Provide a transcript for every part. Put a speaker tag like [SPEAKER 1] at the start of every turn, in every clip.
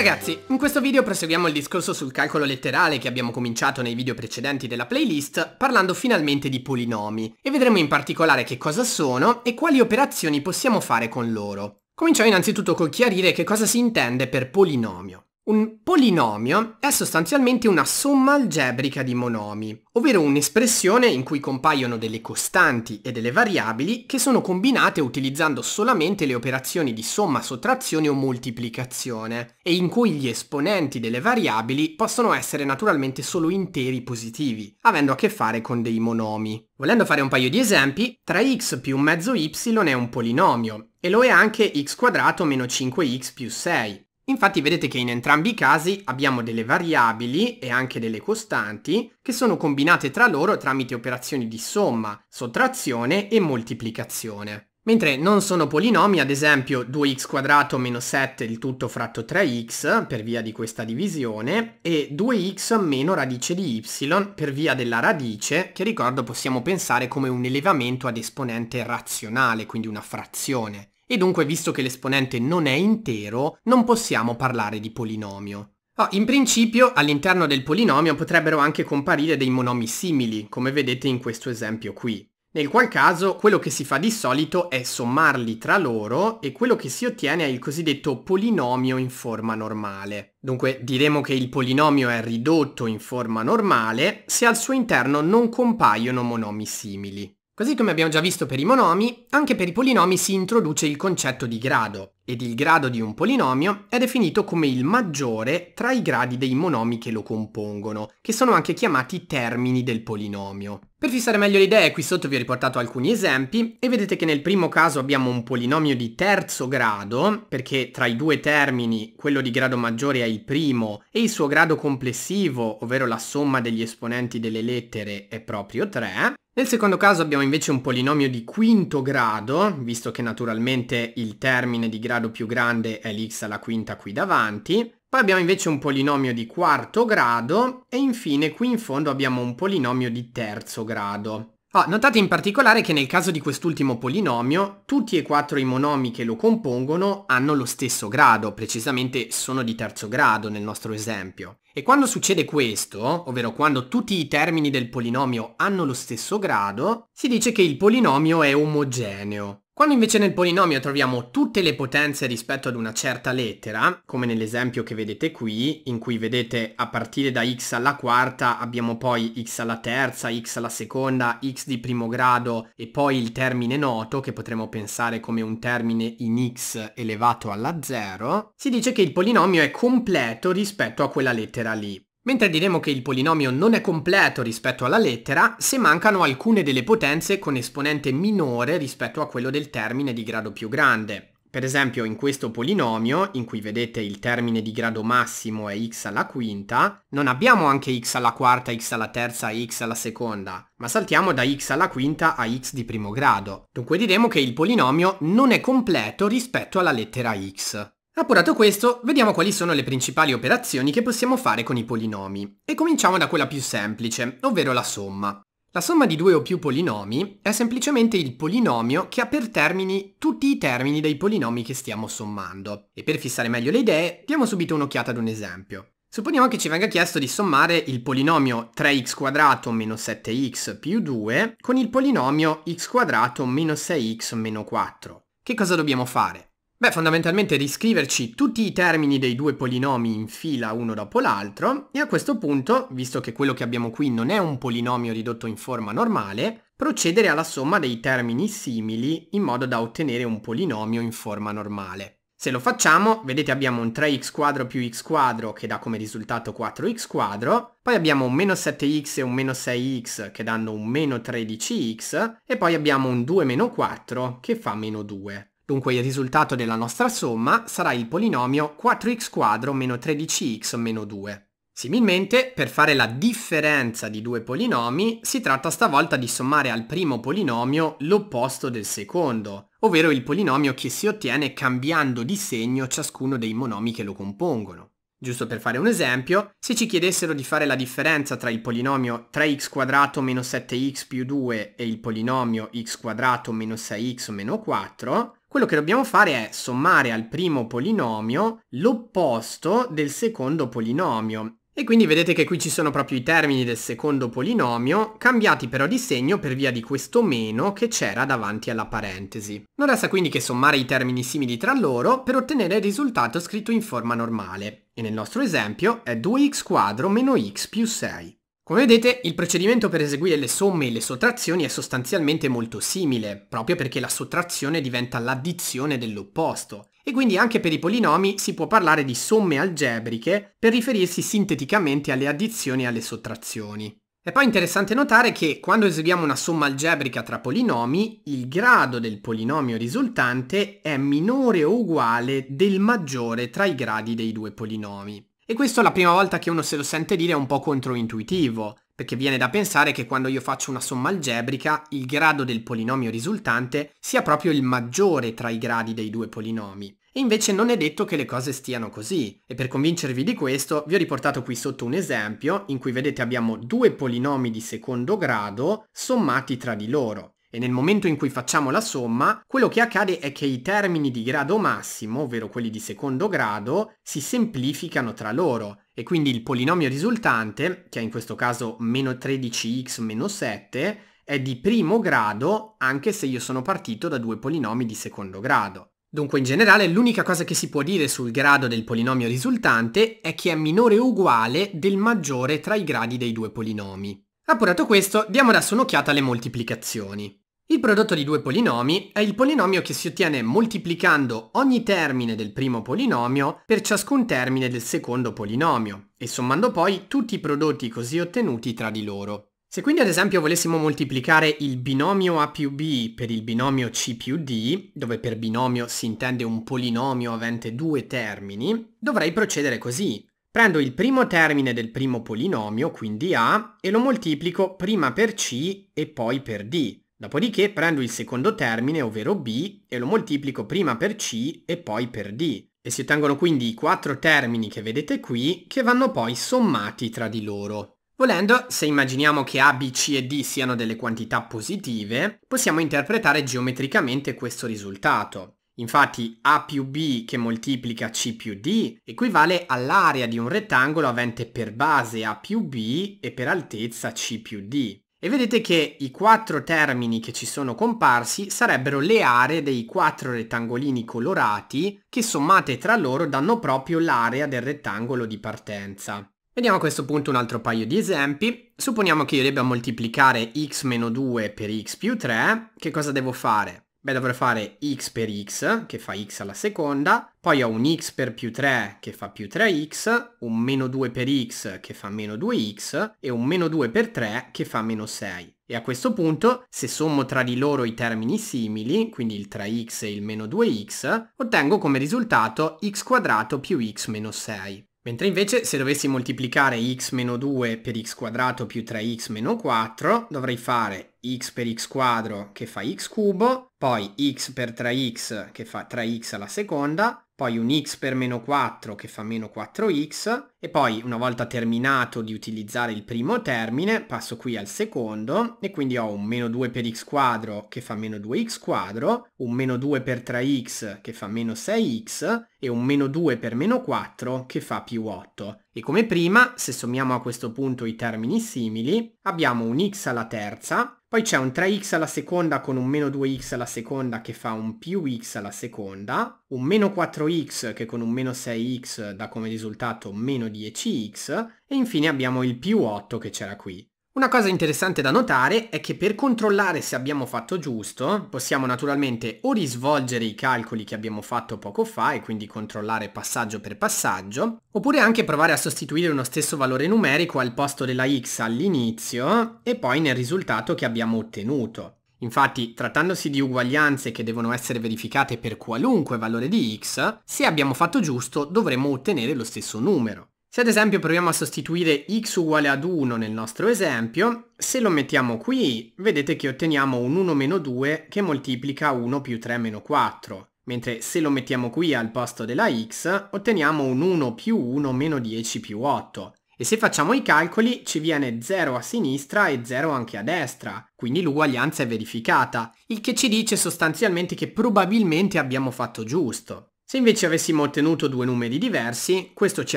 [SPEAKER 1] Ragazzi, in questo video proseguiamo il discorso sul calcolo letterale che abbiamo cominciato nei video precedenti della playlist parlando finalmente di polinomi e vedremo in particolare che cosa sono e quali operazioni possiamo fare con loro. Cominciamo innanzitutto col chiarire che cosa si intende per polinomio. Un polinomio è sostanzialmente una somma algebrica di monomi, ovvero un'espressione in cui compaiono delle costanti e delle variabili che sono combinate utilizzando solamente le operazioni di somma, sottrazione o moltiplicazione, e in cui gli esponenti delle variabili possono essere naturalmente solo interi positivi, avendo a che fare con dei monomi. Volendo fare un paio di esempi, 3x più un mezzo y è un polinomio, e lo è anche x quadrato meno 5x più 6. Infatti vedete che in entrambi i casi abbiamo delle variabili e anche delle costanti che sono combinate tra loro tramite operazioni di somma, sottrazione e moltiplicazione. Mentre non sono polinomi, ad esempio 2x2 meno 7 il tutto fratto 3x per via di questa divisione e 2x meno radice di y per via della radice che ricordo possiamo pensare come un elevamento ad esponente razionale, quindi una frazione. E dunque, visto che l'esponente non è intero, non possiamo parlare di polinomio. Oh, in principio, all'interno del polinomio potrebbero anche comparire dei monomi simili, come vedete in questo esempio qui. Nel qual caso, quello che si fa di solito è sommarli tra loro e quello che si ottiene è il cosiddetto polinomio in forma normale. Dunque, diremo che il polinomio è ridotto in forma normale se al suo interno non compaiono monomi simili. Così come abbiamo già visto per i monomi, anche per i polinomi si introduce il concetto di grado, ed il grado di un polinomio è definito come il maggiore tra i gradi dei monomi che lo compongono, che sono anche chiamati termini del polinomio. Per fissare meglio le idee qui sotto vi ho riportato alcuni esempi e vedete che nel primo caso abbiamo un polinomio di terzo grado, perché tra i due termini quello di grado maggiore è il primo e il suo grado complessivo, ovvero la somma degli esponenti delle lettere, è proprio 3, nel secondo caso abbiamo invece un polinomio di quinto grado, visto che naturalmente il termine di grado più grande è l'x alla quinta qui davanti. Poi abbiamo invece un polinomio di quarto grado e infine qui in fondo abbiamo un polinomio di terzo grado. Ah, notate in particolare che nel caso di quest'ultimo polinomio tutti e quattro i monomi che lo compongono hanno lo stesso grado, precisamente sono di terzo grado nel nostro esempio. E quando succede questo, ovvero quando tutti i termini del polinomio hanno lo stesso grado, si dice che il polinomio è omogeneo. Quando invece nel polinomio troviamo tutte le potenze rispetto ad una certa lettera, come nell'esempio che vedete qui, in cui vedete a partire da x alla quarta abbiamo poi x alla terza, x alla seconda, x di primo grado e poi il termine noto, che potremmo pensare come un termine in x elevato alla 0, si dice che il polinomio è completo rispetto a quella lettera lì. Mentre diremo che il polinomio non è completo rispetto alla lettera se mancano alcune delle potenze con esponente minore rispetto a quello del termine di grado più grande. Per esempio in questo polinomio, in cui vedete il termine di grado massimo è x alla quinta, non abbiamo anche x alla quarta, x alla terza e x alla seconda, ma saltiamo da x alla quinta a x di primo grado. Dunque diremo che il polinomio non è completo rispetto alla lettera x. Appurato questo, vediamo quali sono le principali operazioni che possiamo fare con i polinomi, e cominciamo da quella più semplice, ovvero la somma. La somma di due o più polinomi è semplicemente il polinomio che ha per termini tutti i termini dei polinomi che stiamo sommando. E per fissare meglio le idee, diamo subito un'occhiata ad un esempio. Supponiamo che ci venga chiesto di sommare il polinomio 3x2 meno 7x più 2 con il polinomio x2 meno 6x meno 4. Che cosa dobbiamo fare? Beh, fondamentalmente riscriverci tutti i termini dei due polinomi in fila uno dopo l'altro e a questo punto, visto che quello che abbiamo qui non è un polinomio ridotto in forma normale, procedere alla somma dei termini simili in modo da ottenere un polinomio in forma normale. Se lo facciamo, vedete abbiamo un 3x quadro più x quadro che dà come risultato 4x quadro, poi abbiamo un meno 7x e un meno 6x che danno un meno 13x, e poi abbiamo un 2 meno 4 che fa meno 2. Dunque il risultato della nostra somma sarà il polinomio 4x2 meno 13x meno 2. Similmente, per fare la differenza di due polinomi, si tratta stavolta di sommare al primo polinomio l'opposto del secondo, ovvero il polinomio che si ottiene cambiando di segno ciascuno dei monomi che lo compongono. Giusto per fare un esempio, se ci chiedessero di fare la differenza tra il polinomio 3x2 meno 7x più 2 e il polinomio x2 meno 6x meno 4, quello che dobbiamo fare è sommare al primo polinomio l'opposto del secondo polinomio. E quindi vedete che qui ci sono proprio i termini del secondo polinomio, cambiati però di segno per via di questo meno che c'era davanti alla parentesi. Non resta quindi che sommare i termini simili tra loro per ottenere il risultato scritto in forma normale. E nel nostro esempio è 2x quadro meno x più 6. Come vedete, il procedimento per eseguire le somme e le sottrazioni è sostanzialmente molto simile, proprio perché la sottrazione diventa l'addizione dell'opposto. E quindi anche per i polinomi si può parlare di somme algebriche per riferirsi sinteticamente alle addizioni e alle sottrazioni. È poi interessante notare che quando eseguiamo una somma algebrica tra polinomi, il grado del polinomio risultante è minore o uguale del maggiore tra i gradi dei due polinomi. E questo la prima volta che uno se lo sente dire è un po' controintuitivo, perché viene da pensare che quando io faccio una somma algebrica il grado del polinomio risultante sia proprio il maggiore tra i gradi dei due polinomi. E invece non è detto che le cose stiano così, e per convincervi di questo vi ho riportato qui sotto un esempio in cui vedete abbiamo due polinomi di secondo grado sommati tra di loro e nel momento in cui facciamo la somma, quello che accade è che i termini di grado massimo, ovvero quelli di secondo grado, si semplificano tra loro e quindi il polinomio risultante, che è in questo caso meno 13x meno 7, è di primo grado anche se io sono partito da due polinomi di secondo grado. Dunque in generale l'unica cosa che si può dire sul grado del polinomio risultante è che è minore o uguale del maggiore tra i gradi dei due polinomi. Appurato questo, diamo adesso un'occhiata alle moltiplicazioni. Il prodotto di due polinomi è il polinomio che si ottiene moltiplicando ogni termine del primo polinomio per ciascun termine del secondo polinomio e sommando poi tutti i prodotti così ottenuti tra di loro. Se quindi ad esempio volessimo moltiplicare il binomio A più B per il binomio C più D, dove per binomio si intende un polinomio avente due termini, dovrei procedere così. Prendo il primo termine del primo polinomio, quindi A, e lo moltiplico prima per C e poi per D Dopodiché prendo il secondo termine, ovvero b, e lo moltiplico prima per c e poi per d. E si ottengono quindi i quattro termini che vedete qui, che vanno poi sommati tra di loro. Volendo, se immaginiamo che A, B, C e D siano delle quantità positive, possiamo interpretare geometricamente questo risultato. Infatti A più B che moltiplica C più D equivale all'area di un rettangolo avente per base A più B e per altezza C più D. E vedete che i quattro termini che ci sono comparsi sarebbero le aree dei quattro rettangolini colorati che sommate tra loro danno proprio l'area del rettangolo di partenza. Vediamo a questo punto un altro paio di esempi. Supponiamo che io debba moltiplicare x-2 per x più 3. Che cosa devo fare? beh dovrei fare x per x che fa x alla seconda, poi ho un x per più 3 che fa più 3x, un meno 2 per x che fa meno 2x e un meno 2 per 3 che fa meno 6. E a questo punto, se sommo tra di loro i termini simili, quindi il 3x e il meno 2x, ottengo come risultato x quadrato più x meno 6. Mentre invece se dovessi moltiplicare x meno 2 per x quadrato più 3x meno 4, dovrei fare x per x quadro che fa x cubo, poi x per 3x che fa 3x alla seconda, poi un x per meno 4 che fa meno 4x e poi una volta terminato di utilizzare il primo termine passo qui al secondo e quindi ho un meno 2 per x quadro che fa meno 2x quadro, un meno 2 per 3x che fa meno 6x e un meno 2 per meno 4 che fa più 8 e come prima, se sommiamo a questo punto i termini simili, abbiamo un x alla terza, poi c'è un 3x alla seconda con un meno 2x alla seconda che fa un più x alla seconda, un meno 4x che con un meno 6x dà come risultato meno 10x, e infine abbiamo il più 8 che c'era qui. Una cosa interessante da notare è che per controllare se abbiamo fatto giusto possiamo naturalmente o risvolgere i calcoli che abbiamo fatto poco fa e quindi controllare passaggio per passaggio oppure anche provare a sostituire uno stesso valore numerico al posto della x all'inizio e poi nel risultato che abbiamo ottenuto. Infatti, trattandosi di uguaglianze che devono essere verificate per qualunque valore di x, se abbiamo fatto giusto dovremo ottenere lo stesso numero. Se ad esempio proviamo a sostituire x uguale ad 1 nel nostro esempio, se lo mettiamo qui, vedete che otteniamo un 1 meno 2 che moltiplica 1 più 3 meno 4, mentre se lo mettiamo qui al posto della x, otteniamo un 1 più 1 meno 10 più 8. E se facciamo i calcoli ci viene 0 a sinistra e 0 anche a destra, quindi l'uguaglianza è verificata, il che ci dice sostanzialmente che probabilmente abbiamo fatto giusto. Se invece avessimo ottenuto due numeri diversi, questo ci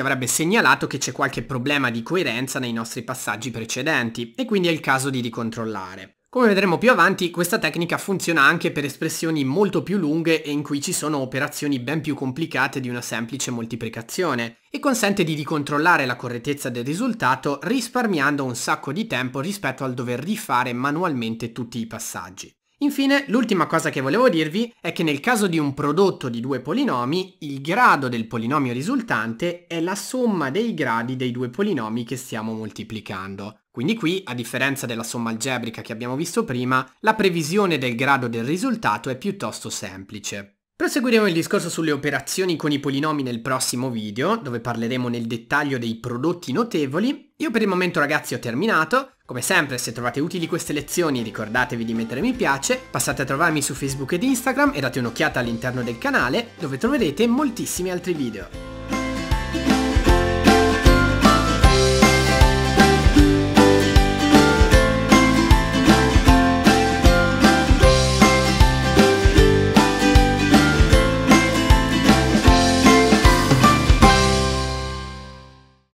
[SPEAKER 1] avrebbe segnalato che c'è qualche problema di coerenza nei nostri passaggi precedenti e quindi è il caso di ricontrollare. Come vedremo più avanti, questa tecnica funziona anche per espressioni molto più lunghe e in cui ci sono operazioni ben più complicate di una semplice moltiplicazione e consente di ricontrollare la correttezza del risultato risparmiando un sacco di tempo rispetto al dover rifare manualmente tutti i passaggi. Infine, l'ultima cosa che volevo dirvi è che nel caso di un prodotto di due polinomi, il grado del polinomio risultante è la somma dei gradi dei due polinomi che stiamo moltiplicando. Quindi qui, a differenza della somma algebrica che abbiamo visto prima, la previsione del grado del risultato è piuttosto semplice. Proseguiremo il discorso sulle operazioni con i polinomi nel prossimo video, dove parleremo nel dettaglio dei prodotti notevoli. Io per il momento ragazzi ho terminato, come sempre se trovate utili queste lezioni ricordatevi di mettere mi piace, passate a trovarmi su Facebook ed Instagram e date un'occhiata all'interno del canale, dove troverete moltissimi altri video.